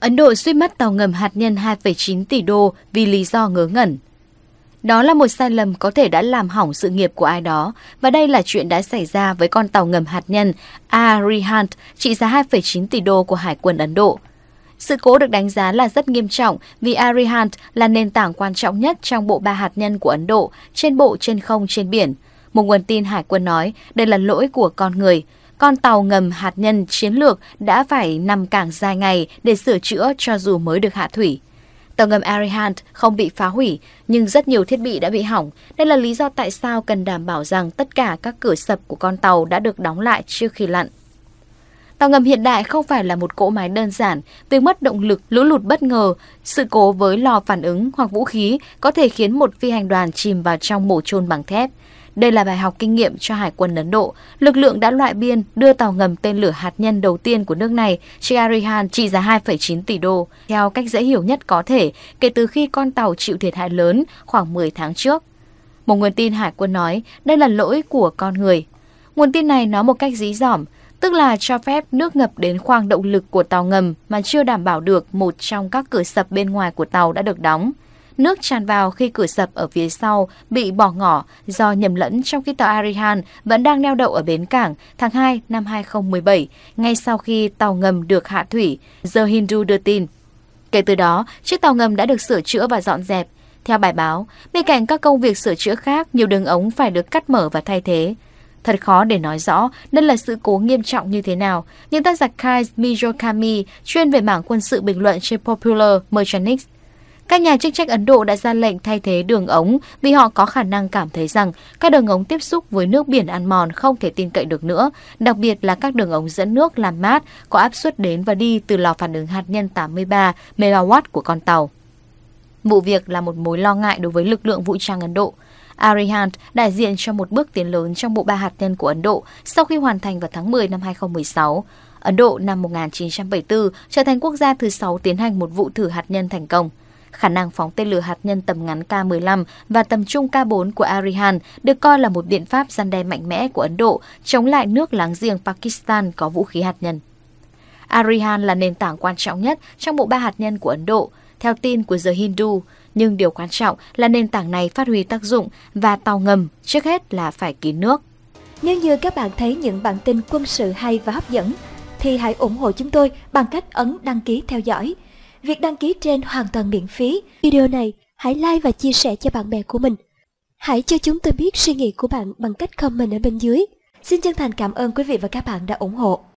Ấn Độ suýt mất tàu ngầm hạt nhân 2,9 tỷ đô vì lý do ngớ ngẩn. Đó là một sai lầm có thể đã làm hỏng sự nghiệp của ai đó và đây là chuyện đã xảy ra với con tàu ngầm hạt nhân Arihant trị giá 2,9 tỷ đô của Hải quân Ấn Độ. Sự cố được đánh giá là rất nghiêm trọng vì Arihant là nền tảng quan trọng nhất trong bộ ba hạt nhân của Ấn Độ trên bộ, trên không, trên biển. Một nguồn tin hải quân nói đây là lỗi của con người, con tàu ngầm hạt nhân chiến lược đã phải nằm cảng dài ngày để sửa chữa cho dù mới được hạ thủy. Tàu ngầm Arihant không bị phá hủy, nhưng rất nhiều thiết bị đã bị hỏng. Đây là lý do tại sao cần đảm bảo rằng tất cả các cửa sập của con tàu đã được đóng lại trước khi lặn. Tàu ngầm hiện đại không phải là một cỗ máy đơn giản, việc mất động lực, lũ lụt bất ngờ, sự cố với lò phản ứng hoặc vũ khí có thể khiến một phi hành đoàn chìm vào trong mổ chôn bằng thép. Đây là bài học kinh nghiệm cho Hải quân Ấn Độ. Lực lượng đã loại biên đưa tàu ngầm tên lửa hạt nhân đầu tiên của nước này, Charihan, trị giá 2,9 tỷ đô, theo cách dễ hiểu nhất có thể kể từ khi con tàu chịu thiệt hại lớn khoảng 10 tháng trước. Một nguồn tin Hải quân nói đây là lỗi của con người. Nguồn tin này nói một cách dí dỏm, tức là cho phép nước ngập đến khoang động lực của tàu ngầm mà chưa đảm bảo được một trong các cửa sập bên ngoài của tàu đã được đóng. Nước tràn vào khi cửa sập ở phía sau bị bỏ ngỏ do nhầm lẫn trong khi tàu Arihan vẫn đang neo đậu ở bến cảng tháng 2 năm 2017, ngay sau khi tàu ngầm được hạ thủy, The Hindu đưa tin. Kể từ đó, chiếc tàu ngầm đã được sửa chữa và dọn dẹp. Theo bài báo, bên cạnh các công việc sửa chữa khác, nhiều đường ống phải được cắt mở và thay thế. Thật khó để nói rõ đây là sự cố nghiêm trọng như thế nào, nhưng tác giả Kai Mijokami chuyên về mảng quân sự bình luận trên Popular Merchantix các nhà chức trách Ấn Độ đã ra lệnh thay thế đường ống vì họ có khả năng cảm thấy rằng các đường ống tiếp xúc với nước biển ăn mòn không thể tin cậy được nữa, đặc biệt là các đường ống dẫn nước làm mát có áp suất đến và đi từ lò phản ứng hạt nhân 83 MW của con tàu. Vụ việc là một mối lo ngại đối với lực lượng vũ trang Ấn Độ. Arihant đại diện cho một bước tiến lớn trong bộ ba hạt nhân của Ấn Độ sau khi hoàn thành vào tháng 10 năm 2016. Ấn Độ năm 1974 trở thành quốc gia thứ sáu tiến hành một vụ thử hạt nhân thành công. Khả năng phóng tên lửa hạt nhân tầm ngắn K-15 và tầm trung K-4 của Arihan được coi là một biện pháp gian đe mạnh mẽ của Ấn Độ chống lại nước láng giềng Pakistan có vũ khí hạt nhân. Arihan là nền tảng quan trọng nhất trong bộ ba hạt nhân của Ấn Độ, theo tin của The Hindu, nhưng điều quan trọng là nền tảng này phát huy tác dụng và tàu ngầm trước hết là phải kín nước. Nếu như các bạn thấy những bản tin quân sự hay và hấp dẫn, thì hãy ủng hộ chúng tôi bằng cách ấn đăng ký theo dõi – Việc đăng ký trên hoàn toàn miễn phí. Video này hãy like và chia sẻ cho bạn bè của mình. Hãy cho chúng tôi biết suy nghĩ của bạn bằng cách comment ở bên dưới. Xin chân thành cảm ơn quý vị và các bạn đã ủng hộ.